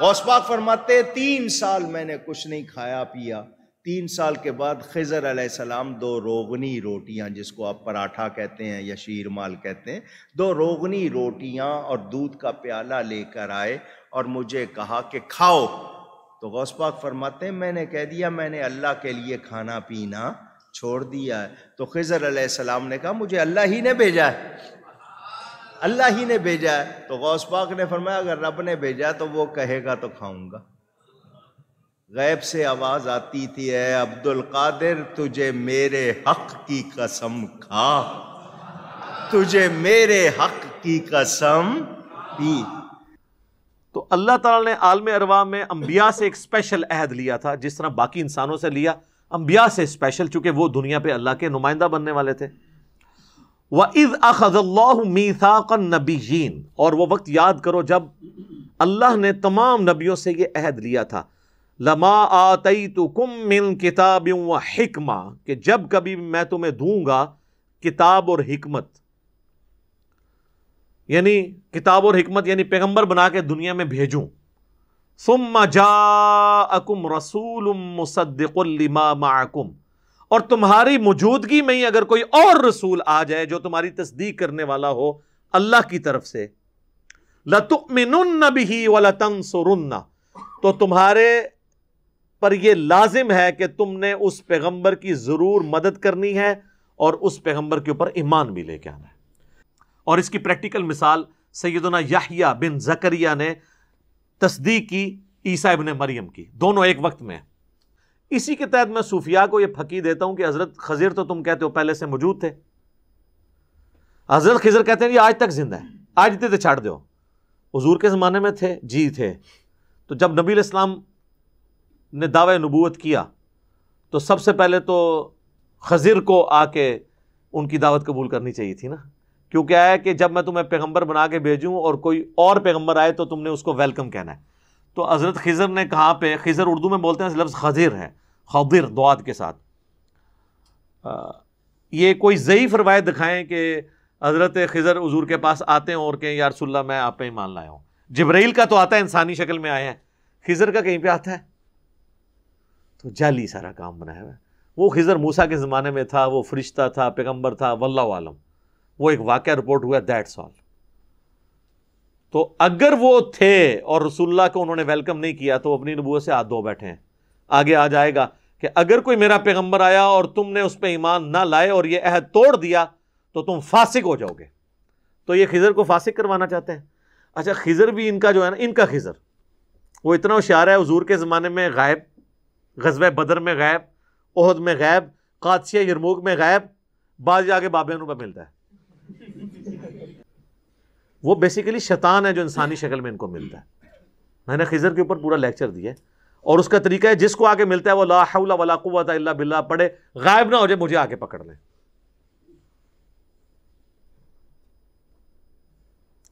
गौसपाक फरमाते तीन साल मैंने कुछ नहीं खाया पिया तीन साल के बाद खजर सलाम दो रोगनी रोटियां जिसको आप पराठा कहते हैं या शीरमाल कहते हैं दो रोगनी रोटियां और दूध का प्याला लेकर आए और मुझे कहा कि खाओ तो गौसपाक फरमाते हैं मैंने कह दिया मैंने अल्लाह के लिए खाना पीना छोड़ दिया है तो खजर अलैहिस्सलाम ने कहा मुझे अल्लाह ही ने भेजा है अल्लाह ही ने भेजा है तो गौस पाक ने फरमाया अगर रब ने भेजा तो वो कहेगा तो खाऊंगा गैब से आवाज आती थी है अब्दुल कादिर तुझे मेरे हक की कसम खा तुझे मेरे हक की कसम पी तो अल्लाह ताला ने आलम अरवा में अंबिया से एक स्पेशल अहद लिया था जिस तरह बाकी इंसानों से लिया अंबिया से स्पेशल चूंकि वो दुनिया पे अल्लाह के नुमाइंदा बनने वाले थे व इज़ अखज़ल्लामीसाक़न नबीन और वह वक्त याद करो जब अल्लाह ने तमाम नबियों से यह अहद लिया था लमा आतई तो कुम मिन किताब व हिकमा कि जब कभी मैं तुम्हें दूंगा किताब और हिकमत यानी किताब और हिकमत यानी पैगंबर बना के दुनिया में भेजूँ सुम जाम रसूल मुसद्दिकुल्लिमा और तुम्हारी मौजूदगी में ही अगर कोई और रसूल आ जाए जो तुम्हारी तस्दीक करने वाला हो अल्लाह की तरफ से लतुमिन भी वलतन सुरुन्ना तो तुम्हारे पर यह लाजिम है कि तुमने उस पैगंबर की ज़रूर मदद करनी है और उस पैगंबर के ऊपर ईमान भी लेके आना है और इसकी प्रैक्टिकल मिसाल सैदना याहिया बिन जकरिया ने तस्दीक की ईसा इबन मरियम की दोनों एक वक्त में इसी के तहत मैं सूफिया को यह फकी देता हूं कि हजरत खजीर तो तुम कहते हो पहले से मौजूद थे हजरत खजर कहते हैं ये आज तक जिंदा है आज देते तो छाड़ दो हजूर के ज़माने में थे जी थे तो जब नबी इस्लाम ने दावे नबूत किया तो सबसे पहले तो खजीर को आके उनकी दावत कबूल करनी चाहिए थी ना क्यों क्या है कि जब मैं तुम्हें पैगंबर बना के भेजूँ और कोई और पैगंबर आए तो तुमने उसको वेलकम कहना है तो हज़रत खिज़र ने कहा पे खिज़र उर्दू में बोलते हैं लफ्ज़ खज़िर है खदिर दुआद के साथ आ, ये कोई ज़यीफ़ रवायत दिखाएं कि हज़रत खिज़र हजूर के पास आते हैं और कहें या रसुल्ला मैं आप पे ही मान लाया हूँ जबरील का तो आता है इंसानी शक्ल में आया है खिज़र का कहीं पर आता है तो जाली सारा काम बनाया हुआ है वो खिज़र मूसा के ज़माने में था वो फरिश्ता था पैगम्बर था वल्ला आलम वो एक वाक़ रिपोर्ट हुआ दैट्स ऑल तो अगर वो थे और रसुल्ला को उन्होंने वेलकम नहीं किया तो अपनी नबूत से हाथ दो बैठे हैं आगे आ जाएगा कि अगर कोई मेरा पैगंबर आया और तुमने उस पर ईमान ना लाए और ये अहद तोड़ दिया तो तुम फासिक हो जाओगे तो ये खिजर को फासिक करवाना चाहते हैं अच्छा खिजर भी इनका जो है ना इनका खिजर वो इतना होशियार है हजूर के ज़माने में गायब गजब बदर में गायब ओहद में गायब कादसिया यरमूक में गायब बाद जाके बाबे पर मिलता है वो बेसिकली शैतान है जो इंसानी शक्ल में इनको मिलता है मैंने खिजर के ऊपर पूरा लेक्चर दिया है और उसका तरीका है जिसको आके मिलता है वो ला हौला वला कुव्वत इल्ला बिल्ला पढ़े गायब ना हो जाए मुझे आके पकड़ लें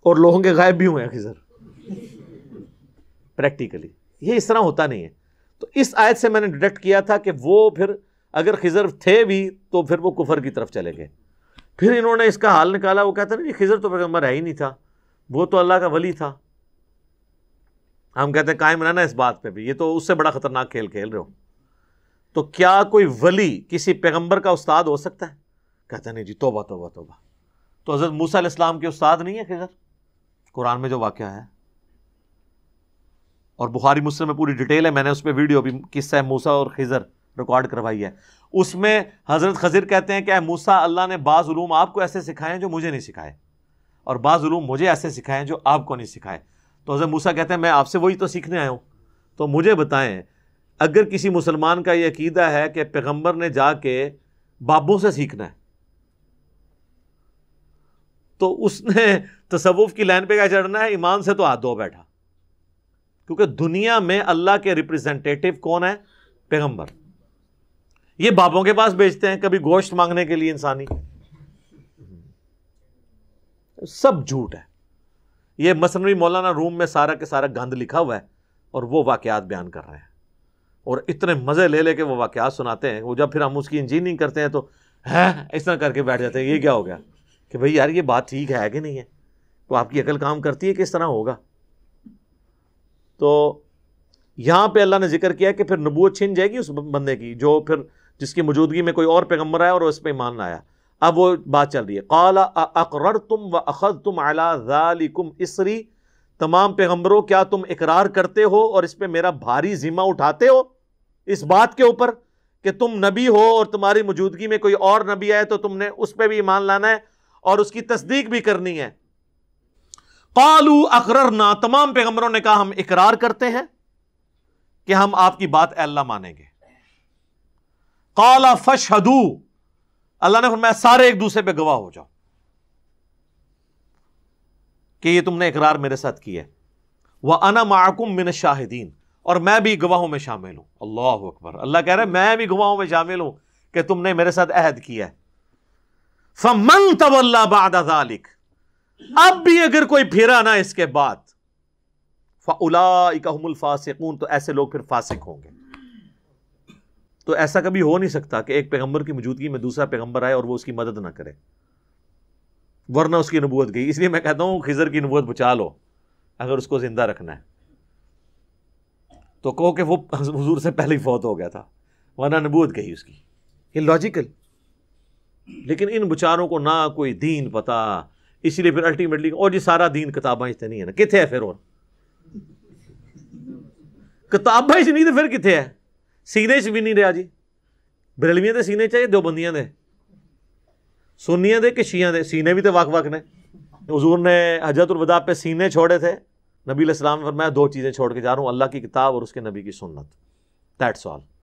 और लोगों के गायब भी हुए हैं खिजर प्रैक्टिकली ये इस तरह होता नहीं है तो इस आयत से मैंने डिटेक्ट किया था कि वो फिर अगर खिजर थे भी तो फिर वो कुफर की तरफ चले गए फिर इन्होंने इसका हाल निकाला वो कहते ना जी खिजर तो पैगम्बर है ही नहीं था वो तो अल्लाह का वली था हम कहते हैं कायम रहना इस बात पे भी ये तो उससे बड़ा ख़तरनाक खेल खेल रहे हो तो क्या कोई वली किसी पैगंबर का उस्ताद हो सकता है कहते नहीं जी तोबा तोबा तोबा तो हज़रत मूसा इस्लाम के उस्ताद नहीं है खिजर कुरान में जो वाक्य है और बुखारी मुस्लिम में पूरी डिटेल है मैंने उस पर वीडियो भी किस्सा है मूसा और खिजर रिकॉर्ड करवाई है उसमें हज़रत खजीर कहते हैं कि मूसा अल्लाह ने बाज़ूम आपको ऐसे सिखाए जो मुझे नहीं सिखाए और बाज़ूम मुझे ऐसे सिखाए जो आपको नहीं सिखाए तो हज़रत मूसा कहते हैं मैं आपसे वही तो सीखने आया हूँ तो मुझे बताएं अगर किसी मुसलमान का यह अकीदा है कि पैगंबर ने जाके बाबों से सीखना है तो उसने तसवुफ़ की लाइन पे क्या चढ़ना है ईमान से तो हाथ धो बैठा क्योंकि दुनिया में अल्लाह के रिप्रेजेंटेटिव कौन है पैगंबर ये बापों के पास बेचते हैं कभी गोश्त मांगने के लिए इंसानी सब झूठ है ये मसनवी मौलाना रूम में सारा के सारा गंद लिखा हुआ है और वो वाकयात बयान कर रहे हैं और इतने मज़े ले लेके वो वाकयात सुनाते हैं वो जब फिर हम उसकी इंजीनियरिंग करते हैं तो है इस तरह करके बैठ जाते हैं ये क्या हो गया कि भाई यार ये बात ठीक है कि नहीं है तो आपकी अकल काम करती है किस तरह होगा तो यहां पर अल्लाह ने जिक्र किया कि फिर नबूत छिन जाएगी उस बंदे की जो फिर जिसकी मौजूदगी में कोई और पैगम्बर आया और उस पर ईमान आया अब वो बात चल रही है काला अकर तुम व अखद तुम अलाकुम इसरी तमाम पैगम्बरों क्या तुम इकरार करते हो और इस पर मेरा भारी जिम्मा उठाते हो इस बात के ऊपर कि तुम नबी हो और तुम्हारी मौजूदगी में कोई और नबी आए तो तुमने उस पर भी ईमान लाना है और उसकी तस्दीक भी करनी है कालू अकर ना तमाम पैगम्बरों ने कहा हम इकरार करते हैं कि हम आपकी बात अल्लाह मानेंगे काला फशहदू अल्लाह ने फरमाया सारे एक दूसरे पर गवाह हो जाओ कि ये तुमने इकरार मेरे साथ किया वह अना माकुम मिन शाहिदीन और मैं भी गवाहों में शामिल हूं अल्लाह अकबर अल्लाह कह रहे है मैं भी गवाहों में शामिल हूं कि तुमने मेरे साथ अहद किया है फमन तवल्ला बादालिक अब भी अगर कोई फिरा ना इसके बाद फ़ाउला फासिकून तो ऐसे लोग फिर फासिक होंगे तो ऐसा कभी हो नहीं सकता कि एक पैगंबर की मौजूदगी में दूसरा पैगंबर आए और वो उसकी मदद ना करे वरना उसकी नबूत गई इसलिए मैं कहता हूँ खिजर की नबूत बचा लो अगर उसको ज़िंदा रखना है तो कहो कि वो हजूर से पहले ही फौत हो गया था वरना नबूत गई उसकी ये लॉजिकल लेकिन इन बेचारों को ना कोई दीन पता इसीलिए फिर अल्टीमेटली और जी सारा दीन किताबा इतने नहीं है ना कितने है फिर और किताबा नहीं तो फिर कितने है सीने 'ਚ भी नहीं रहा जी ਬਰੇਲਵੀਆਂ के सीने चाहिए ਹੈ ਦੋ ਬੰਦੀਆਂ ਦੇ सुन्नियों दे कि शिया दे सीने भी तो वक् वक् ने हजूर ने हजरत हजरतुलवदा पे सीने छोड़े थे नबी इस्लाम मैं दो चीज़ें छोड़ के जा रहा हूँ अल्लाह की किताब और उसके नबी की सुन्नत दैट्स ऑल